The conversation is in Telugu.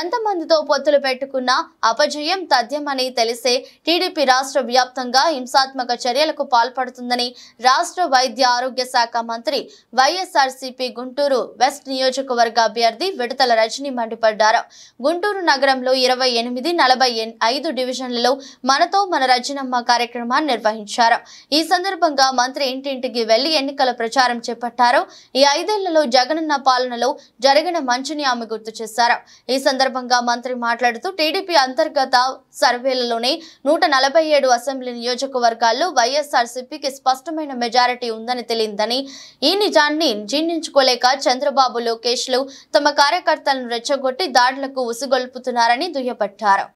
ఎంతమందితో పొత్తులు పెట్టుకున్నా అపజయం తథ్యమని తెలిసే టీడీపీ రాష్ట్ర వ్యాప్తంగా హింసాత్మక చర్యలకు పాల్పడుతుందని రాష్ట్ర వైద్య ఆరోగ్య శాఖ మంత్రి వైఎస్ఆర్సీపీ గుంటూరు వెస్ట్ నియోజకవర్గ అభ్యర్థి విడతల రజని మండిపడ్డారు గుంటూరు నగరంలో ఇరవై ఎనిమిది నలభై ఐదు డివిజన్లలో మనతో మన రజనమ్మ కార్యక్రమాన్ని నిర్వహించారు ఈ సందర్భంగా మంత్రి ఇంటింటికి వెళ్లి ఎన్నికల ప్రచారం చేపట్టారు ఈ ఐదేళ్లలో జగనన్న పాలనలో జరిగిన మంచిని ఆమె గుర్తు చేశారు ఈ సందర్భంగా మంత్రి మాట్లాడుతూ టీడీపీ అంతర్గత సర్వేలలోనే నూట నలభై ఏడు అసెంబ్లీ నియోజకవర్గాల్లో వైఎస్ఆర్సీపీకి స్పష్టమైన మెజారిటీ ఉందని తెలియదని ఈ నిజాన్ని జీర్ణించుకోలేక చంద్రబాబు లోకేష్లు తమ కార్యకర్తలను రెచ్చగొట్టి దాడులకు ఉసుగొల్పుతున్నారని దుయ్యబట్టారు